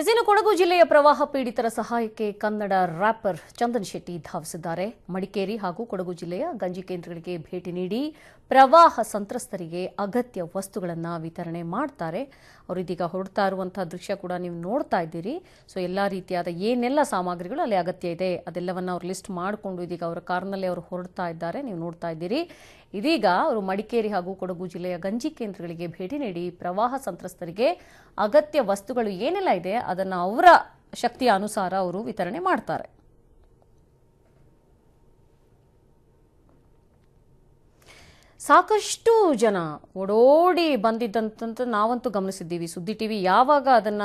S Kodagu ಜಿಲ್ಲೆಯ ಪ್ರವಾಹ ಪೀಡಿತರ ಸಹಾಯಕ್ಕೆ ಕನ್ನಡ ರ್ಯಾಪರ್ ಚಂದನ್ ಶೆಟ್ಟಿ ಧಾವಿಸಿದ್ದಾರೆ ಮಡಿಕೇರಿ ಹಾಗೂ ಕೊಡಗು ಜಿಲ್ಲೆಯ ಗಂಜಿ ಕೇಂದ್ರಗಳಿಗೆ ಭೇಟಿ ನೀಡಿ ಪ್ರವಾಹ ಸಂತ್ರಸ್ತರಿಗೆ ಅಗತ್ಯ ವಸ್ತುಗಳನ್ನು ವಿತರಣೆ ಮಾಡ್ತಾರೆ ಅವರು ಇದೀಗ ಹೊರಡ್ತಾ ಇರುವಂತಹ ದೃಶ್ಯ ಕೂಡ ನೀವು ನೋಡ್ತಾ ಇದ್ದೀರಿ ಸೊ ಎಲ್ಲ ರೀತಿಯಾದ ಏನೆಲ್ಲ ಸಾಮಗ್ರಿಗಳು ಅಲ್ಲಿ ಅಗತ್ಯ ಇದೆ ಅದೆಲ್ಲವನ್ನ ಅವರು ಲಿಸ್ಟ್ ಮಾಡಿಕೊಂಡು ಇದೀಗ ಅವರ ಕಾರ್ನಲ್ಲಿ ಅವರು ಹೊರಡ್ತಾ ಇದ್ದಾರೆ ನೀವು ನೋಡ್ತಾ ಇದ್ದೀರಿ ಇದೀಗ ಅವರು ಮಡಿಕೇರಿ ಹಾಗೂ ಕೊಡಗು ಜಿಲ್ಲೆಯ ಗಂಜಿ ಕೇಂದ್ರಗಳಿಗೆ ಭೇಟಿ ನೀಡಿ ಪ್ರವಾಹ ಸಂತ್ರಸ್ತರಿಗೆ ಅಗತ್ಯ ವಸ್ತುಗಳು ಏನೆಲ್ಲ ಇದೆ ಅದನ್ನು ಅವರ ಶಕ್ತಿಯ ಅನುಸಾರ ಅವರು ವಿತರಣೆ ಮಾಡ್ತಾರೆ ಸಾಕಷ್ಟು ಜನ ಓಡೋಡಿ ಬಂದಿದ್ದಂತ ನಾವಂತೂ ಗಮನಿಸಿದ್ದೀವಿ ಸುದ್ದಿ ಟಿವಿ ಯಾವಾಗ ಅದನ್ನ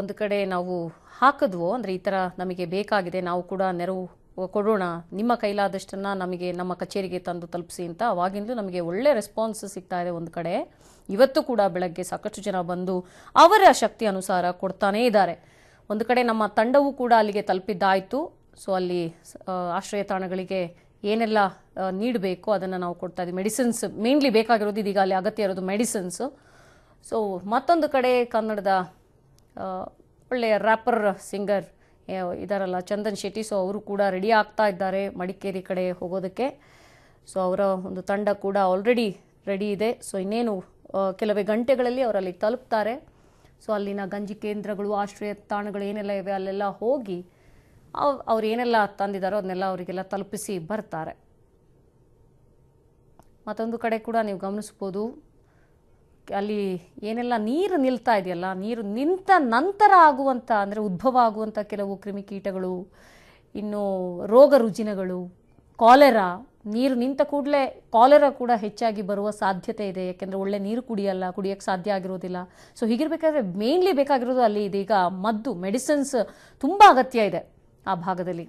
ಒಂದು ಕಡೆ ನಾವು ಹಾಕಿದ್ವೋ ಅಂದ್ರೆ ಈ ತರ ನಮಗೆ ಬೇಕಾಗಿದೆ ನಾವು ಕೂಡ ನೆರವು ಕೊಡೋಣ ನಿಮ್ಮ ಕೈಲಾದಷ್ಟನ್ನು ನಮಗೆ ನಮ್ಮ ಕಚೇರಿಗೆ ತಂದು ತಲುಪಿಸಿ ಅಂತ ಅವಾಗಿಂದಲೂ ನಮಗೆ ಒಳ್ಳೆ ರೆಸ್ಪಾನ್ಸ್ ಸಿಗ್ತಾ ಇದೆ ಒಂದು ಕಡೆ ಇವತ್ತು ಕೂಡ ಬೆಳಗ್ಗೆ ಸಾಕಷ್ಟು ಜನ ಬಂದು ಅವರ ಶಕ್ತಿ ಅನುಸಾರ ಕೊಡ್ತಾನೇ ಇದ್ದಾರೆ ಒಂದು ಕಡೆ ನಮ್ಮ ತಂಡವೂ ಕೂಡ ಅಲ್ಲಿಗೆ ತಲುಪಿದ್ದಾಯಿತು ಸೊ ಅಲ್ಲಿ ಆಶ್ರಯ ತಾಣಗಳಿಗೆ ಏನೆಲ್ಲ ನೀಡಬೇಕು ಅದನ್ನು ನಾವು ಕೊಡ್ತಾ ಇದ್ದೀವಿ ಮೆಡಿಸಿನ್ಸ್ ಮೇನ್ಲಿ ಬೇಕಾಗಿರೋದು ಇದೀಗ ಅಲ್ಲಿ ಅಗತ್ಯ ಇರೋದು ಮೆಡಿಸಿನ್ಸು ಸೊ ಮತ್ತೊಂದು ಕಡೆ ಕನ್ನಡದ ಒಳ್ಳೆಯ ರ್ಯಾಪರ್ ಸಿಂಗರ್ ಇದಾರಲ್ಲ ಚಂದನ್ ಶೆಟ್ಟಿ ಸೊ ಅವರು ಕೂಡ ರೆಡಿ ಆಗ್ತಾ ಇದ್ದಾರೆ ಮಡಿಕೇರಿ ಕಡೆ ಹೋಗೋದಕ್ಕೆ ಸೊ ಅವರ ಒಂದು ತಂಡ ಕೂಡ ಆಲ್ರೆಡಿ ರೆಡಿ ಇದೆ ಸೊ ಇನ್ನೇನು ಕೆಲವೇ ಗಂಟೆಗಳಲ್ಲಿ ಅವರಲ್ಲಿ ತಲುಪ್ತಾರೆ ಸೊ ಅಲ್ಲಿನ ಗಂಜಿ ಕೇಂದ್ರಗಳು ಆಶ್ರಯ ತಾಣಗಳು ಏನೆಲ್ಲ ಇವೆ ಅಲ್ಲೆಲ್ಲ ಹೋಗಿ ಅವ್ರು ಏನೆಲ್ಲ ತಂದಿದ್ದಾರೋ ಅದನ್ನೆಲ್ಲ ಅವರಿಗೆಲ್ಲ ತಲುಪಿಸಿ ಬರ್ತಾರೆ ಮತ್ತೊಂದು ಕಡೆ ಕೂಡ ನೀವು ಗಮನಿಸ್ಬೋದು ಅಲ್ಲಿ ಏನೆಲ್ಲ ನೀರು ನಿಲ್ತಾ ಇದೆಯಲ್ಲ ನೀರು ನಿಂತ ನಂತರ ಆಗುವಂಥ ಅಂದರೆ ಉದ್ಭವ ಆಗುವಂಥ ಕೆಲವು ಕ್ರಿಮಿಕೀಟಗಳು ಇನ್ನು ರೋಗ ರುಜಿನಗಳು ಕಾಲೆರಾ ನೀರು ನಿಂತ ಕೂಡಲೇ ಕಾಲೆರಾ ಕೂಡ ಹೆಚ್ಚಾಗಿ ಬರುವ ಸಾಧ್ಯತೆ ಇದೆ ಯಾಕೆಂದರೆ ಒಳ್ಳೆ ನೀರು ಕುಡಿಯಲ್ಲ ಕುಡಿಯೋಕ್ಕೆ ಸಾಧ್ಯ ಆಗಿರೋದಿಲ್ಲ ಸೊ ಹೀಗಿರಬೇಕಾದ್ರೆ ಮೇನ್ಲಿ ಬೇಕಾಗಿರೋದು ಅಲ್ಲಿ ಇದೀಗ ಮದ್ದು ಮೆಡಿಸಿನ್ಸ್ ತುಂಬ ಅಗತ್ಯ ಇದೆ ಆ ಭಾಗದಲ್ಲಿ